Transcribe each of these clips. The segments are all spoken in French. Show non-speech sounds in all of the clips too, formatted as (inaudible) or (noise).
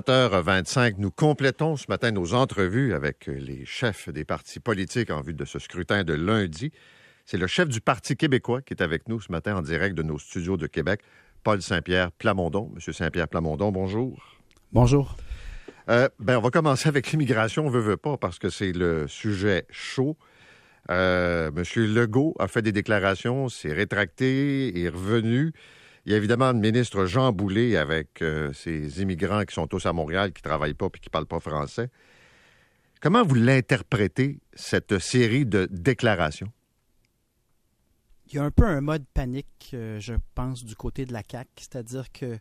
17h25, nous complétons ce matin nos entrevues avec euh, les chefs des partis politiques en vue de ce scrutin de lundi. C'est le chef du Parti québécois qui est avec nous ce matin en direct de nos studios de Québec, Paul Saint-Pierre Plamondon. Monsieur Saint-Pierre Plamondon, bonjour. Bonjour. Euh, ben, on va commencer avec l'immigration, on veut, veut pas, parce que c'est le sujet chaud. Euh, Monsieur Legault a fait des déclarations, s'est rétracté, est revenu. Il y a évidemment le ministre Jean Boulet avec ses euh, ces immigrants qui sont tous à Montréal, qui ne travaillent pas et qui ne parlent pas français. Comment vous l'interprétez, cette série de déclarations? Il y a un peu un mode panique, euh, je pense, du côté de la CAC, C'est-à-dire que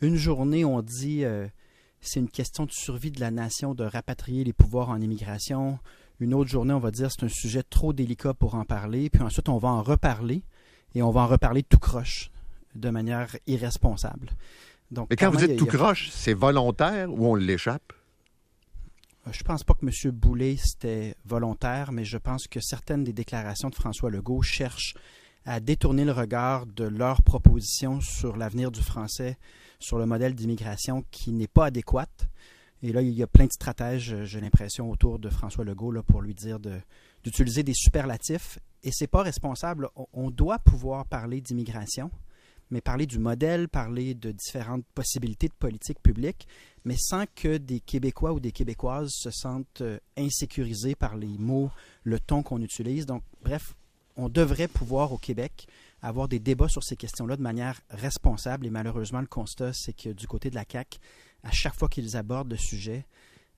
une journée, on dit euh, c'est une question de survie de la nation de rapatrier les pouvoirs en immigration. Une autre journée, on va dire c'est un sujet trop délicat pour en parler. Puis ensuite, on va en reparler et on va en reparler tout croche de manière irresponsable. Donc, quand vous dites tout croche, c'est volontaire ou on l'échappe? Euh, je pense pas que M. Boulay, c'était volontaire, mais je pense que certaines des déclarations de François Legault cherchent à détourner le regard de leurs propositions sur l'avenir du français, sur le modèle d'immigration qui n'est pas adéquate. Et là, il y a plein de stratèges, euh, j'ai l'impression, autour de François Legault là, pour lui dire d'utiliser des superlatifs. Et c'est pas responsable. On doit pouvoir parler d'immigration mais parler du modèle, parler de différentes possibilités de politique publique, mais sans que des Québécois ou des Québécoises se sentent euh, insécurisés par les mots, le ton qu'on utilise. Donc, bref, on devrait pouvoir au Québec avoir des débats sur ces questions-là de manière responsable. Et malheureusement, le constat, c'est que du côté de la CAQ, à chaque fois qu'ils abordent le sujet,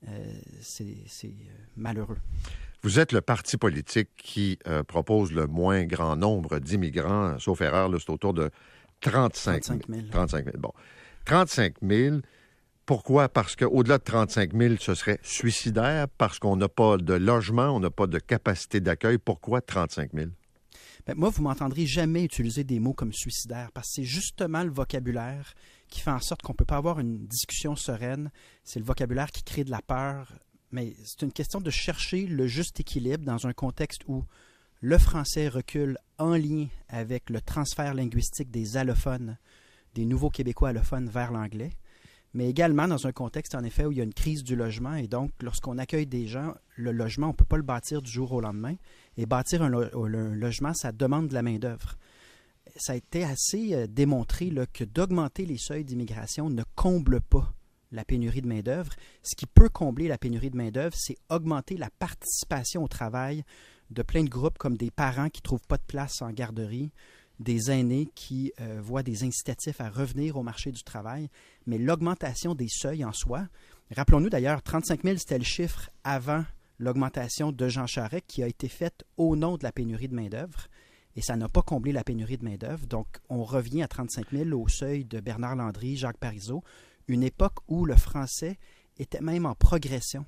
euh, c'est euh, malheureux. Vous êtes le parti politique qui propose le moins grand nombre d'immigrants, sauf erreur, c'est autour de 35 000. 35 000. Bon. Pourquoi? Parce qu'au-delà de 35 000, ce serait suicidaire, parce qu'on n'a pas de logement, on n'a pas de capacité d'accueil. Pourquoi 35 000? Ben, moi, vous m'entendrez jamais utiliser des mots comme suicidaire, parce que c'est justement le vocabulaire qui fait en sorte qu'on ne peut pas avoir une discussion sereine. C'est le vocabulaire qui crée de la peur. Mais c'est une question de chercher le juste équilibre dans un contexte où le français recule en lien avec le transfert linguistique des allophones, des nouveaux Québécois allophones vers l'anglais, mais également dans un contexte en effet où il y a une crise du logement et donc lorsqu'on accueille des gens, le logement, on ne peut pas le bâtir du jour au lendemain et bâtir un, logement, ça demande de la main-d'œuvre. Ça a été assez euh, démontré que d'augmenter les seuils d'immigration ne comble pas la pénurie de main-d'œuvre. Ce qui peut combler la pénurie de main-d'œuvre, c'est augmenter la participation au travail de plein de groupes comme des parents qui ne trouvent pas de place en garderie, des aînés qui euh, voient des incitatifs à revenir au marché du travail, mais l'augmentation des seuils en soi, rappelons-nous d'ailleurs, 35 000, c'était le chiffre avant l'augmentation de Jean Charest qui a été faite au nom de la pénurie de main-d'œuvre. Et ça n'a pas comblé la pénurie de main-d'œuvre. Donc, on revient à 35 000 au seuil de Bernard Landry, Jacques Parizeau, une époque où le français était même en progression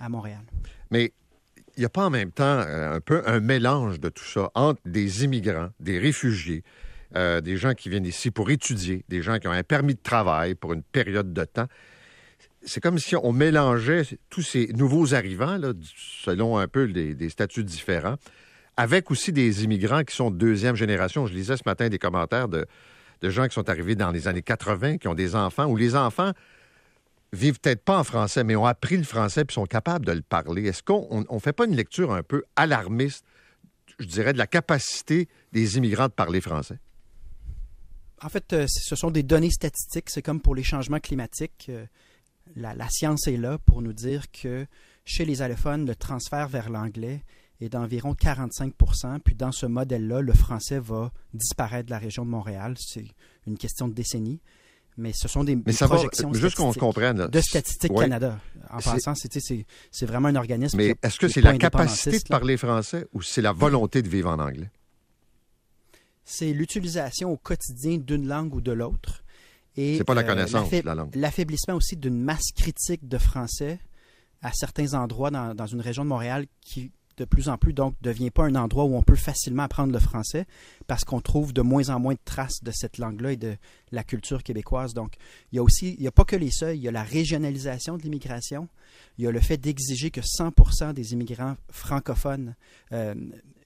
à Montréal. Mais il n'y a pas en même temps euh, un peu un mélange de tout ça entre des immigrants, des réfugiés, euh, des gens qui viennent ici pour étudier, des gens qui ont un permis de travail pour une période de temps. C'est comme si on mélangeait tous ces nouveaux arrivants, selon un peu des, statuts différents, avec aussi des immigrants qui sont deuxième génération. Je lisais ce matin des commentaires de, de gens qui sont arrivés dans les années 80, qui ont des enfants, où les enfants vivent peut-être pas en français, mais ont appris le français puis sont capables de le parler. Est-ce qu'on ne fait pas une lecture un peu alarmiste, je dirais, de la capacité des immigrants de parler français? En fait, euh, ce sont des données statistiques. C'est comme pour les changements climatiques. Euh, la, la, science est là pour nous dire que chez les allophones, le transfert vers l'anglais est d'environ 45 puis dans ce modèle-là, le français va disparaître de la région de Montréal. C'est une question de décennies mais ce sont des, projections juste qu'on comprenne, de Statistique Canada. En passant, c'est vraiment un organisme. Mais est-ce que c'est la capacité de parler français ou c'est la volonté de vivre en anglais? C'est l'utilisation au quotidien d'une langue ou de l'autre. C'est pas la euh, connaissance, de la langue. L'affaiblissement aussi d'une masse critique de français à certains endroits dans une région de Montréal qui, de plus en plus, donc, ne devient pas un endroit où on peut facilement apprendre le français parce qu'on trouve de moins en moins de traces de cette langue-là et de la culture québécoise. Donc, il y a aussi, il n'y a pas que les seuils, il y a la régionalisation de l'immigration, il y a le fait d'exiger que 100% des immigrants francophones, euh,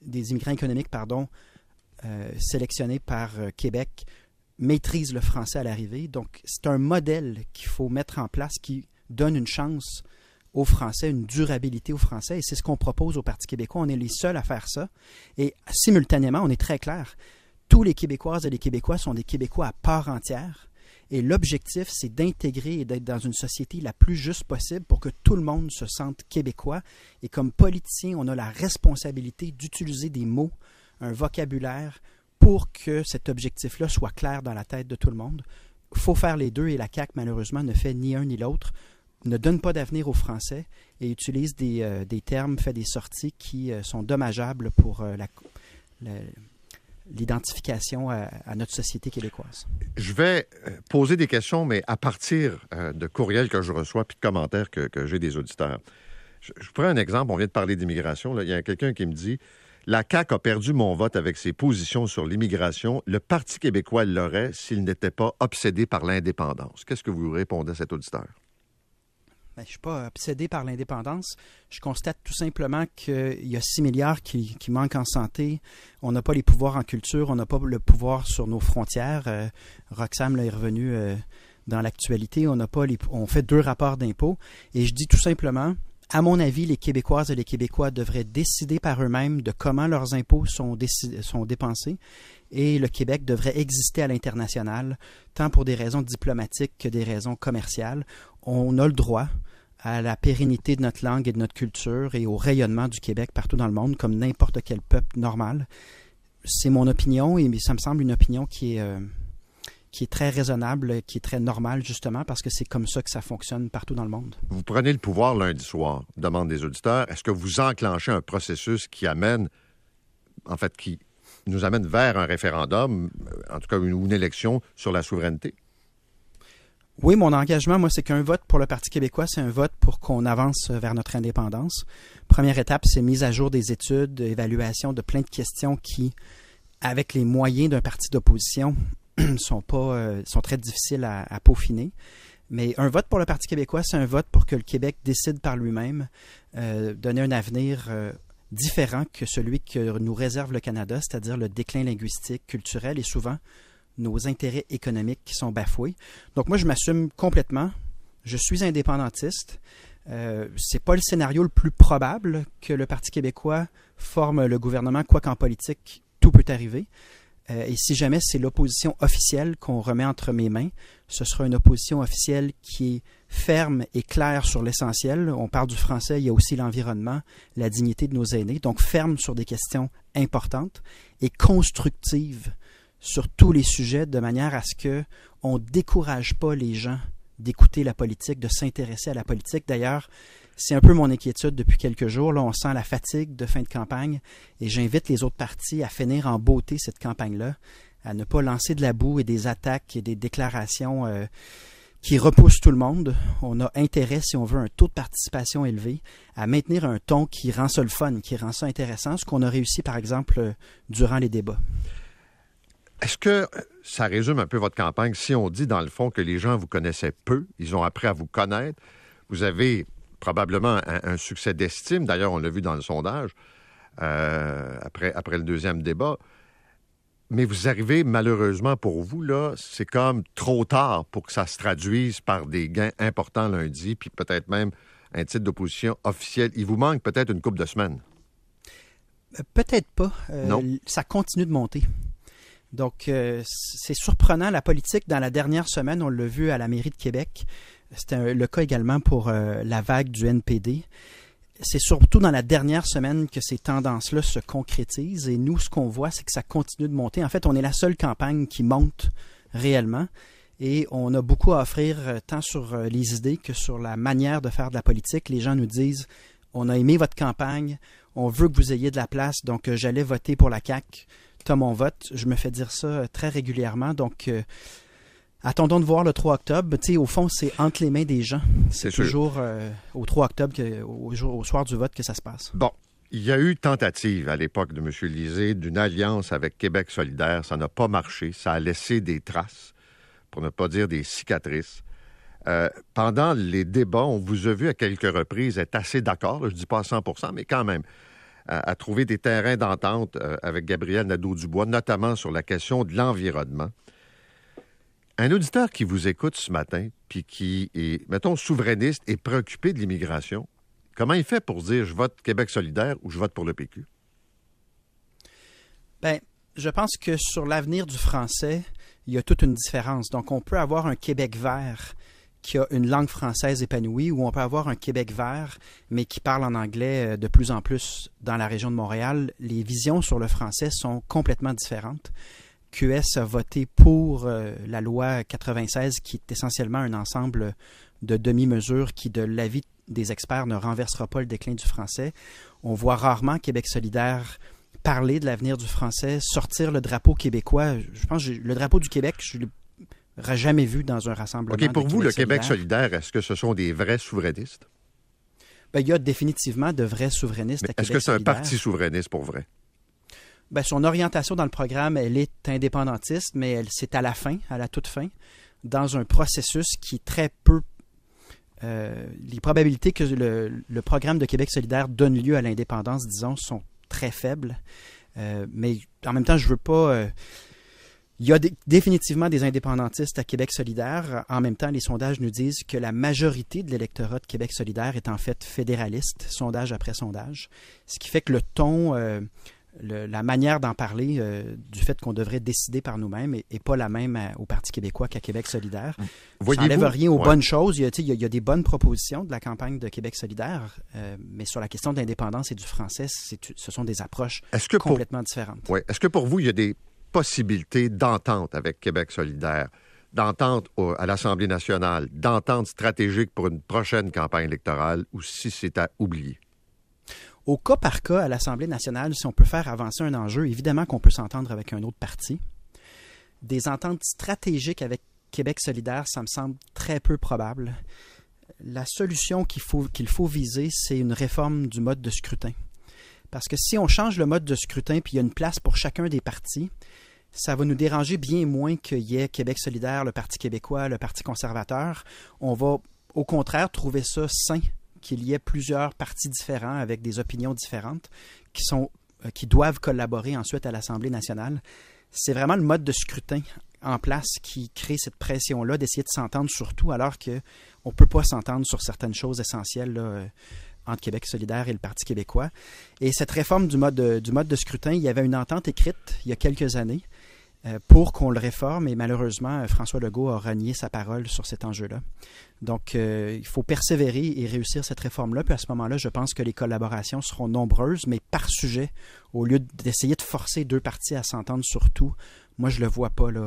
des immigrants économiques, pardon, euh, sélectionnés par euh, Québec maîtrisent le français à l'arrivée. Donc, c'est un modèle qu'il faut mettre en place qui donne une chance aux Français, une durabilité aux Français, et c'est ce qu'on propose au Parti québécois. On est les seuls à faire ça. Et simultanément, on est très clair, tous les Québécoises et les Québécois sont des Québécois à part entière. Et l'objectif, c'est d'intégrer et d'être dans une société la plus juste possible pour que tout le monde se sente québécois. Et comme politicien, on a la responsabilité d'utiliser des mots, un vocabulaire, pour que cet objectif-là soit clair dans la tête de tout le monde. Il faut faire les deux et la CAQ, malheureusement, ne fait ni un ni l'autre ne donne pas d'avenir aux Français et utilise des, euh, des termes, fait des sorties qui euh, sont dommageables pour euh, l'identification à, notre société québécoise. Je vais poser des questions, mais à partir de courriels que je reçois, puis de commentaires que, j'ai des auditeurs. Je, je, prends un exemple, on vient de parler d'immigration. Il y a quelqu'un qui me dit, la CAQ a perdu mon vote avec ses positions sur l'immigration. Le Parti québécois l'aurait s'il n'était pas obsédé par l'indépendance. Qu'est-ce que vous répondez à cet auditeur? Ben, je ne suis pas obsédé par l'indépendance. Je constate tout simplement qu'il y a 6 milliards qui, manquent en santé. On n'a pas les pouvoirs en culture, on n'a pas le pouvoir sur nos frontières. Euh, Roxanne est revenu euh, dans l'actualité. On on fait deux rapports d'impôts. Et je dis tout simplement, à mon avis, les Québécoises et les Québécois devraient décider par eux-mêmes de comment leurs impôts sont, sont, dépensés et le Québec devrait exister à l'international, tant pour des raisons diplomatiques que des raisons commerciales. On a le droit à la pérennité de notre langue et de notre culture et au rayonnement du Québec partout dans le monde, comme n'importe quel peuple normal. C'est mon opinion et ça me semble une opinion qui est, euh, qui est très raisonnable, qui est très normale, justement, parce que c'est comme ça que ça fonctionne partout dans le monde. Vous prenez le pouvoir lundi soir, demande des auditeurs. Est-ce que vous enclenchez un processus qui amène, en fait, qui nous amène vers un référendum, en tout cas une élection sur la souveraineté? Oui, mon engagement, moi, c'est qu'un vote pour le Parti québécois, c'est un vote pour qu'on avance vers notre indépendance. Première étape, c'est mise à jour des études, évaluation de plein de questions qui, avec les moyens d'un parti d'opposition, (clears throat) sont pas euh, sont très difficiles à, peaufiner. Mais un vote pour le Parti québécois, c'est un vote pour que le Québec décide par lui-même, euh, donner un avenir euh, différent que celui que nous réserve le Canada, c'est-à-dire le déclin linguistique, culturel et souvent nos intérêts économiques qui sont bafoués. Donc moi, je m'assume complètement. Je suis indépendantiste. Euh, c'est pas le scénario le plus probable que le Parti québécois forme le gouvernement, quoi qu'en politique, tout peut arriver. Euh, et si jamais c'est l'opposition officielle qu'on remet entre mes mains, ce sera une opposition officielle qui est ferme et claire sur l'essentiel. On parle du français, il y a aussi l'environnement, la dignité de nos aînés, donc ferme sur des questions importantes et constructive sur tous les sujets de manière à ce que on décourage pas les gens d'écouter la politique, de s'intéresser à la politique. D'ailleurs, c'est un peu mon inquiétude depuis quelques jours. Là, on sent la fatigue de fin de campagne et j'invite les autres partis à finir en beauté cette campagne-là, à ne pas lancer de la boue et des attaques et des déclarations euh, qui repoussent tout le monde. On a intérêt, si on veut un taux de participation élevé, à maintenir un ton qui rend ça le fun, qui rend ça intéressant, ce qu'on a réussi par exemple euh, durant les débats. Est-ce que ça résume un peu votre campagne si on dit dans le fond que les gens vous connaissaient peu, ils ont appris à vous connaître, vous avez probablement un, succès d'estime, d'ailleurs on l'a vu dans le sondage euh, après, après le deuxième débat, mais vous arrivez malheureusement pour vous, là, c'est comme trop tard pour que ça se traduise par des gains importants lundi, puis peut-être même un titre d'opposition officiel. Il vous manque peut-être une coupe de semaines. Euh, peut-être pas. Euh, non. Ça continue de monter. Donc, euh, c'est surprenant la politique. Dans la dernière semaine, on l'a vu à la mairie de Québec. C'était le cas également pour euh, la vague du NPD. C'est surtout dans la dernière semaine que ces tendances-là se concrétisent. Et nous, ce qu'on voit, c'est que ça continue de monter. En fait, on est la seule campagne qui monte réellement. Et on a beaucoup à offrir euh, tant sur les idées que sur la manière de faire de la politique. Les gens nous disent, on a aimé votre campagne, on veut que vous ayez de la place, donc j'allais voter pour la CAC. » mon vote. Je me fais dire ça euh, très régulièrement. Donc, euh, attendons de voir le 3 octobre. Tu au fond, c'est entre les mains des gens. C'est toujours euh, au 3 octobre, au, soir du vote, que ça se passe. Bon. Il y a eu tentative à l'époque de M. Lisée d'une alliance avec Québec solidaire. Ça n'a pas marché. Ça a laissé des traces, pour ne pas dire des cicatrices. pendant les débats, on vous a vu à quelques reprises être assez d'accord. Je ne dis pas à 100 mais quand même à, trouver des terrains d'entente euh, avec Gabriel Nadeau-Dubois, notamment sur la question de l'environnement. Un auditeur qui vous écoute ce matin, puis qui est, mettons, souverainiste et préoccupé de l'immigration, comment il fait pour dire je vote Québec solidaire ou je vote pour le PQ? Bien, je pense que sur l'avenir du français, il y a toute une différence. Donc, on peut avoir un Québec vert qui a une langue française épanouie, où on peut avoir un Québec vert, mais qui parle en anglais euh, de plus en plus dans la région de Montréal, les visions sur le français sont complètement différentes. QS a voté pour euh, la loi 96, qui est essentiellement un ensemble de demi-mesures qui, de l'avis des experts, ne renversera pas le déclin du français. On voit rarement Québec solidaire parler de l'avenir du français, sortir le drapeau québécois. Je pense le drapeau du Québec, je jamais vu dans un rassemblement. OK, pour vous, le Québec solidaire, est-ce que ce sont des vrais souverainistes? Ben, il y a définitivement de vrais souverainistes Est-ce que c'est un parti souverainiste pour vrai? Ben, son orientation dans le programme, elle est indépendantiste, mais elle c'est à la fin, à la toute fin, dans un processus qui est très peu euh, les probabilités que le, programme de Québec solidaire donne lieu à l'indépendance, disons, sont très faibles. Euh, mais en même temps, je ne veux pas euh, il y a définitivement des indépendantistes à Québec solidaire. En même temps, les sondages nous disent que la majorité de l'électorat de Québec solidaire est en fait fédéraliste, sondage après sondage, ce qui fait que le ton, euh, la manière d'en parler euh, du fait qu'on devrait décider par nous-mêmes n'est pas la même euh, au Parti québécois qu'à Québec solidaire. Mmh. Ça n'enlève rien aux bonnes choses. Il y, a, des bonnes propositions de la campagne de Québec solidaire, mais sur la question de l'indépendance et du français, ce sont des approches complètement différentes. Est-ce que pour vous, il y a des possibilité d'entente avec Québec solidaire, d'entente à l'Assemblée nationale, d'entente stratégique pour une prochaine campagne électorale ou si c'est à oublier? Au cas par cas, à l'Assemblée nationale, si on peut faire avancer un enjeu, évidemment qu'on peut s'entendre avec un autre parti. Des ententes stratégiques avec Québec solidaire, ça me semble très peu probable. La solution qu'il faut, qu'il faut viser, c'est une réforme du mode de scrutin. Parce que si on change le mode de scrutin puis il y a une place pour chacun des partis, ça va nous déranger bien moins qu'il y ait Québec solidaire, le Parti québécois, le Parti conservateur. On va au contraire trouver ça sain qu'il y ait plusieurs partis différents avec des opinions différentes qui, sont, euh, qui doivent collaborer ensuite à l'Assemblée nationale. C'est vraiment le mode de scrutin en place qui crée cette pression-là d'essayer de s'entendre sur tout alors qu'on ne peut pas s'entendre sur certaines choses essentielles. Euh, entre Québec solidaire et le Parti québécois. Et cette réforme du mode de, du mode de scrutin, il y avait une entente écrite il y a quelques années euh, pour qu'on le réforme et malheureusement, euh, François Legault a renié sa parole sur cet enjeu-là. Donc, euh, il faut persévérer et réussir cette réforme-là. Puis à ce moment-là, je pense que les collaborations seront nombreuses, mais par sujet, au lieu d'essayer de forcer deux parties à s'entendre sur tout moi, je le vois pas là,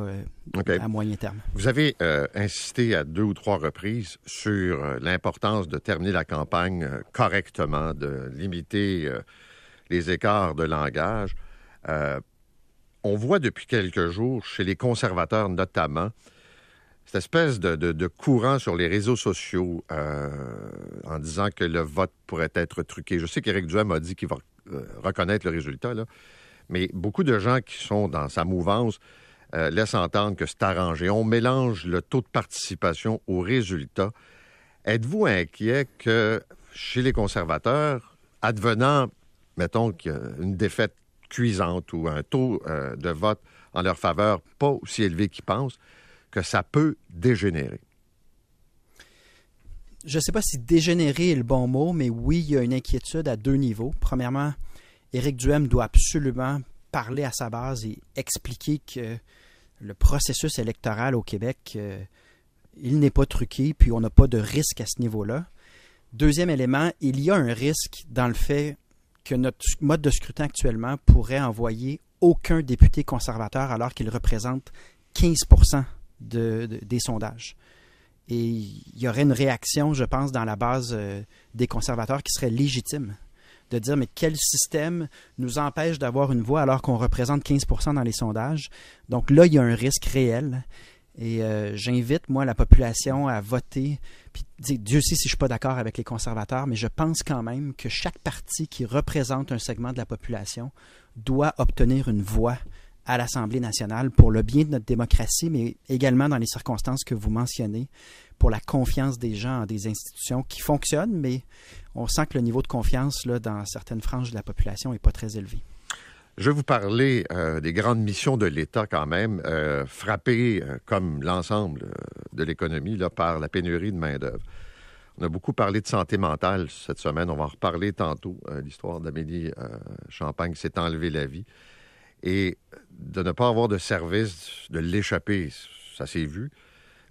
euh, à moyen terme. Vous avez euh, insisté à deux ou trois reprises sur euh, l'importance de terminer la campagne correctement, de limiter les écarts de langage. on voit depuis quelques jours, chez les conservateurs notamment, cette espèce de, courant sur les réseaux sociaux en disant que le vote pourrait être truqué. Je sais qu'Éric Duhem a dit qu'il va reconnaître le résultat, là. Mais beaucoup de gens qui sont dans sa mouvance euh, laissent entendre que c'est arrangé. On mélange le taux de participation au résultat. Êtes-vous inquiet que chez les conservateurs, advenant, mettons, une défaite cuisante ou un taux euh, de vote en leur faveur pas aussi élevé qu'ils pensent, que ça peut dégénérer? Je ne sais pas si dégénérer est le bon mot, mais oui, il y a une inquiétude à deux niveaux. Premièrement, Éric Duhem doit absolument parler à sa base et expliquer que le processus électoral au Québec, euh, il n'est pas truqué, puis on n'a pas de risque à ce niveau-là. Deuxième élément, il y a un risque dans le fait que notre mode de scrutin actuellement pourrait envoyer aucun député conservateur alors qu'il représente 15 des sondages. Et il y aurait une réaction, je pense, dans la base euh, des conservateurs qui serait légitime de dire, mais quel système nous empêche d'avoir une voix alors qu'on représente 15 dans les sondages. Donc là, il y a un risque réel. Et euh, j'invite, moi, la population à voter. Puis, Dieu sait si je ne suis pas d'accord avec les conservateurs, mais je pense quand même que chaque parti qui représente un segment de la population doit obtenir une voix à l'Assemblée nationale pour le bien de notre démocratie, mais également dans les circonstances que vous mentionnez, pour la confiance des gens en des institutions qui fonctionnent, mais on sent que le niveau de confiance là, dans certaines franges de la population n'est pas très élevé. Je vais vous parler euh, des grandes missions de l'État quand même, euh, frappées euh, comme l'ensemble de l'économie par la pénurie de main-d'œuvre. On a beaucoup parlé de santé mentale cette semaine. On va en reparler tantôt. L'histoire d'Amélie Champagne s'est enlevée la vie. Et de ne pas avoir de service, de l'échapper, ça s'est vu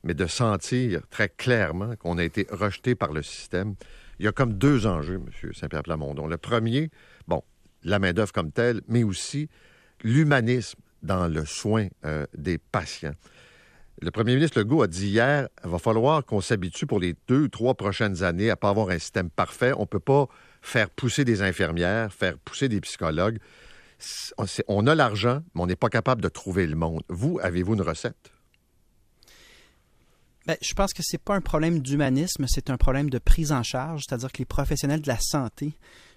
mais de sentir très clairement qu'on a été rejeté par le système. Il y a comme deux enjeux, M. Saint-Pierre Plamondon. Le premier, bon, la main-d'œuvre comme telle, mais aussi l'humanisme dans le soin euh, des patients. Le premier ministre Legault a dit hier il va falloir qu'on s'habitue pour les deux, trois prochaines années à ne pas avoir un système parfait. On ne peut pas faire pousser des infirmières, faire pousser des psychologues. On a l'argent, mais on n'est pas capable de trouver le monde. Vous, avez-vous une recette? Ben, je pense que ce n'est pas un problème d'humanisme, c'est un problème de prise en charge, c'est-à-dire que les professionnels de la santé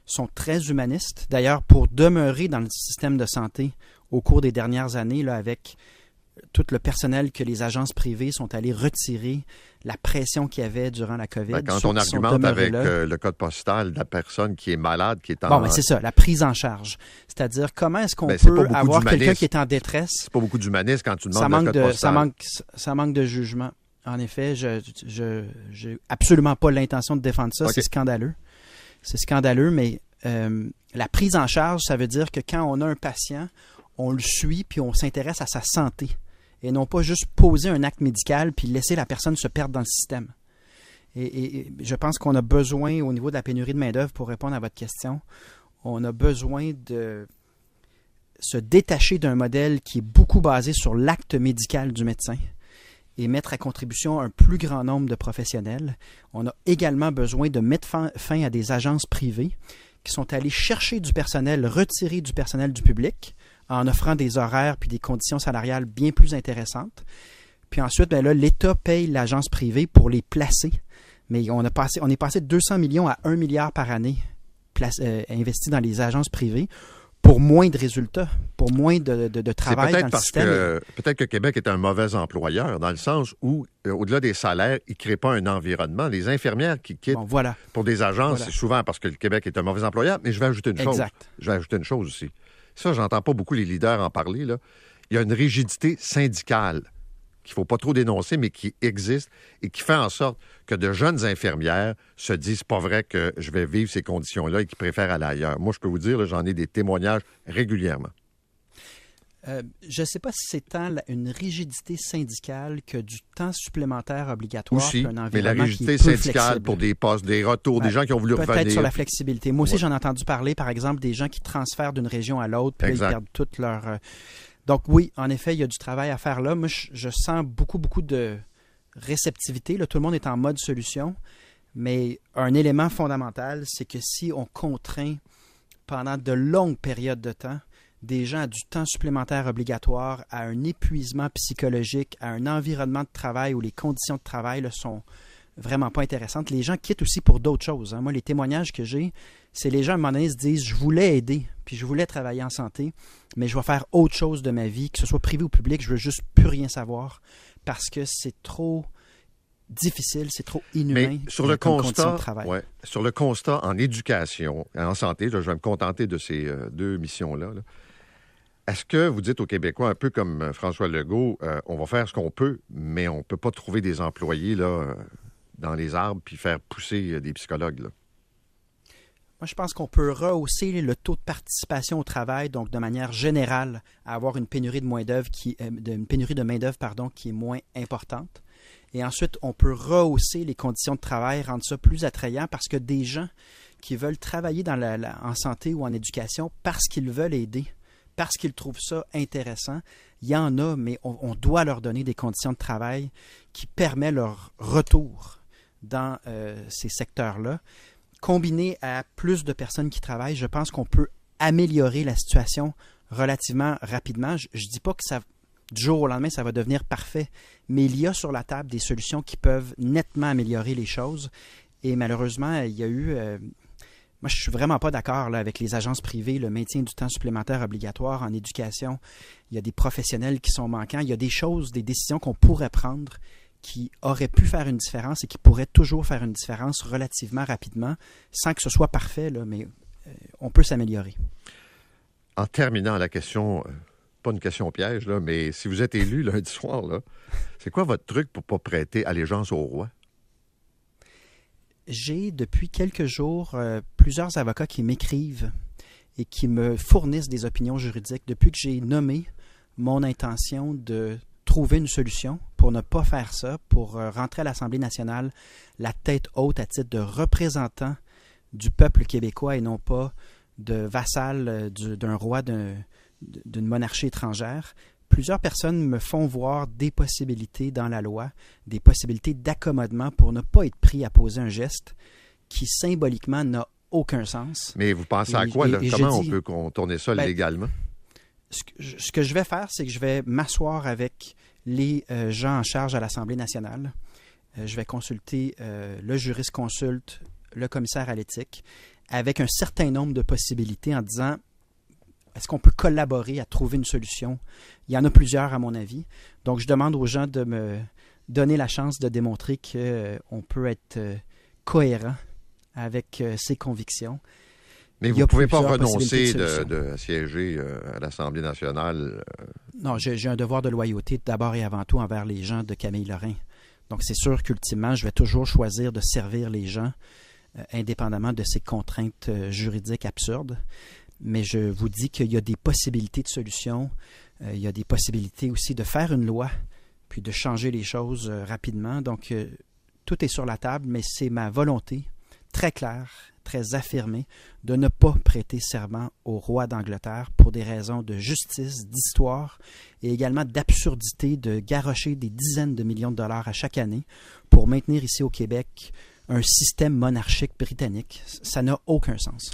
sont très humanistes. D'ailleurs, pour demeurer dans le système de santé au cours des dernières années, là, avec tout le personnel que les agences privées sont allées retirer, la pression qu'il y avait durant la COVID. Ben, quand on argumente avec euh, le code postal de la personne qui est malade, qui est en... Bon, ben, c'est ça, la prise en charge. C'est-à-dire, comment est-ce qu'on peut avoir quelqu'un qui est en détresse? C'est pas beaucoup d'humanisme quand tu demandes ça le code postal. ça manque de jugement. En effet, je n'ai absolument pas l'intention de défendre ça. C'est scandaleux. C'est scandaleux, mais euh, la prise en charge, ça veut dire que quand on a un patient, on le suit puis on s'intéresse à sa santé et non pas juste poser un acte médical puis laisser la personne se perdre dans le système. Et, et je pense qu'on a besoin, au niveau de la pénurie de main-d'œuvre, pour répondre à votre question, on a besoin de se détacher d'un modèle qui est beaucoup basé sur l'acte médical du médecin et mettre à contribution un plus grand nombre de professionnels. On a également besoin de mettre fin, à des agences privées qui sont allées chercher du personnel, retirer du personnel du public en offrant des horaires puis des conditions salariales bien plus intéressantes. Puis ensuite, ben l'État paye l'agence privée pour les placer. Mais on, a passé, on est passé de 200 millions à 1 milliard par année euh, investi dans les agences privées pour moins de résultats, pour moins de, travail dans le système. Que, peut-être que Québec est un mauvais employeur dans le sens où, euh, au-delà des salaires, il ne crée pas un environnement. Les infirmières qui quittent pour des agences, c'est souvent parce que le Québec est un mauvais employeur. Mais je vais ajouter une chose. Je vais ajouter une chose aussi. Ça, j'entends pas beaucoup les leaders en parler. Là. Il y a une rigidité syndicale qu'il ne faut pas trop dénoncer, mais qui existe et qui fait en sorte que de jeunes infirmières se disent pas vrai que je vais vivre ces conditions-là et qui préfèrent aller ailleurs. Moi, je peux vous dire, j'en ai des témoignages régulièrement. Euh, je ne sais pas si c'est tant une rigidité syndicale que du temps supplémentaire obligatoire. Aussi, mais la rigidité syndicale pour des postes, des retours, des gens qui ont voulu revenir. Peut-être sur la flexibilité. Moi aussi, j'en ai entendu parler, par exemple, des gens qui transfèrent d'une région à l'autre, puis ils perdent toute leur... Euh, donc oui, en effet, il y a du travail à faire là. Moi, je, sens beaucoup, beaucoup de réceptivité. Là, tout le monde est en mode solution. Mais un élément fondamental, c'est que si on contraint pendant de longues périodes de temps des gens à du temps supplémentaire obligatoire, à un épuisement psychologique, à un environnement de travail où les conditions de travail ne sont vraiment pas intéressantes, les gens quittent aussi pour d'autres choses. Hein. Moi, les témoignages que j'ai, c'est les gens, à un moment donné, se disent, je voulais aider, puis je voulais travailler en santé, mais je vais faire autre chose de ma vie, que ce soit privé ou public, je veux juste plus rien savoir, parce que c'est trop difficile, c'est trop inhumain. sur le constat, sur le constat en éducation, et en santé, je vais me contenter de ces euh, deux missions-là. Là. est ce que vous dites aux Québécois, un peu comme euh, François Legault, euh, on va faire ce qu'on peut, mais on ne peut pas trouver des employés là, dans les arbres puis faire pousser des psychologues? je pense qu'on peut rehausser le taux de participation au travail, donc de manière générale, avoir une pénurie de, qui, euh, pénurie de main d'œuvre qui est moins importante. Et ensuite, on peut rehausser les conditions de travail, rendre ça plus attrayant parce que des gens qui veulent travailler dans en santé ou en éducation parce qu'ils veulent aider, parce qu'ils trouvent ça intéressant, il y en a, mais on, doit leur donner des conditions de travail qui permettent leur retour dans euh, ces secteurs-là combiné à plus de personnes qui travaillent, je pense qu'on peut améliorer la situation relativement rapidement. Je, ne dis pas que ça du jour au lendemain, ça va devenir parfait, mais il y a sur la table des solutions qui peuvent nettement améliorer les choses. Et malheureusement, il y a eu euh, moi, je suis vraiment pas d'accord avec les agences privées, le maintien du temps supplémentaire obligatoire en éducation. Il y a des professionnels qui sont manquants. Il y a des choses, des décisions qu'on pourrait prendre qui aurait pu faire une différence et qui pourrait toujours faire une différence relativement rapidement, sans que ce soit parfait, là, mais euh, on peut s'améliorer. En terminant la question, euh, pas une question au piège, là, mais si vous êtes élu (laughs) lundi soir, c'est quoi votre truc pour pas prêter allégeance au roi? J'ai depuis quelques jours euh, plusieurs avocats qui m'écrivent et qui me fournissent des opinions juridiques depuis que j'ai nommé mon intention de trouver une solution pour ne pas faire ça, pour euh, rentrer à l'Assemblée nationale la tête haute à titre de représentant du peuple québécois et non pas de vassal euh, d'un roi d'une monarchie étrangère. Plusieurs personnes me font voir des possibilités dans la loi, des possibilités d'accommodement pour ne pas être pris à poser un geste qui symboliquement n'a aucun sens. Mais vous pensez à quoi? là? Comment on peut contourner ça ben, légalement? Ce que, je vais faire, c'est que je vais m'asseoir avec les euh, gens en charge à l'Assemblée nationale. Euh, je vais consulter euh, le jurisconsulte, le commissaire à l'éthique, avec un certain nombre de possibilités en disant est-ce qu'on peut collaborer à trouver une solution? Il y en a plusieurs, à mon avis. Donc, je demande aux gens de me donner la chance de démontrer qu'on peut être cohérent avec ses convictions mais vous ne pouvez pas renoncer de, siéger euh, à l'Assemblée nationale. Euh. Non, j'ai un devoir de loyauté d'abord et avant tout envers les gens de Camille Lorrain. Donc, c'est sûr qu'ultimement, je vais toujours choisir de servir les gens, euh, indépendamment de ces contraintes juridiques absurdes. Mais je vous dis qu'il y a des possibilités de solutions. il y a des possibilités aussi de faire une loi, puis de changer les choses rapidement. Donc, tout est sur la table, mais c'est ma volonté très clair, très affirmé, de ne pas prêter serment au roi d'Angleterre pour des raisons de justice, d'histoire et également d'absurdité de garrocher des dizaines de millions de dollars à chaque année pour maintenir ici au Québec un système monarchique britannique. Ça n'a aucun sens.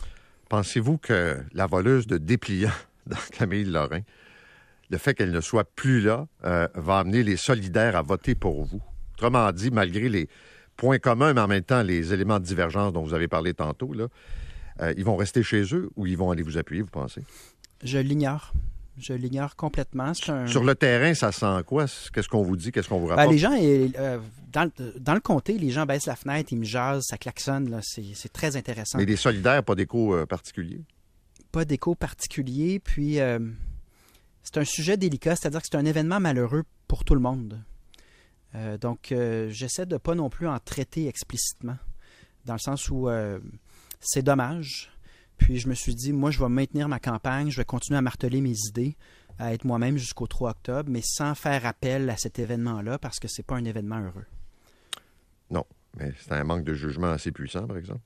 Pensez-vous que la voleuse de dépliants (laughs) dans Camille Lorrain, le fait qu'elle ne soit plus là, euh, va amener les solidaires à voter pour vous? Autrement dit, malgré les, Point commun, mais en même temps, les éléments de divergence dont vous avez parlé tantôt, là, euh, ils vont rester chez eux ou ils vont aller vous appuyer, vous pensez? Je l'ignore. Je l'ignore complètement. Sur le terrain, ça sent quoi? Qu'est-ce qu'on vous dit? Qu'est-ce qu'on vous ben, rapporte? les gens, euh, dans, le comté, les gens baissent la fenêtre, ils me jasent, ça klaxonne. C'est très intéressant. Mais des solidaires, pas d'écho euh, particulier? Pas d'écho particulier. Puis, c'est un sujet délicat, c'est-à-dire que c'est un événement malheureux pour tout le monde. Euh, donc, euh, j'essaie de pas non plus en traiter explicitement, dans le sens où euh, c'est dommage. Puis je me suis dit, moi, je vais maintenir ma campagne, je vais continuer à marteler mes idées, à être moi-même jusqu'au 3 octobre, mais sans faire appel à cet événement-là, parce que c'est pas un événement heureux. Non, mais c'est un manque de jugement assez puissant, par exemple.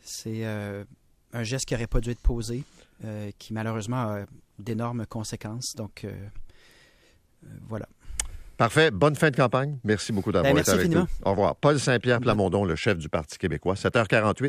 C'est un geste qui n'aurait pas dû être posé, qui malheureusement a d'énormes conséquences. Donc, voilà. Parfait. Bonne fin de campagne. Merci beaucoup d'avoir ben, été avec nous. Au revoir. Paul Saint-Pierre Plamondon, le chef du Parti québécois, 7h48.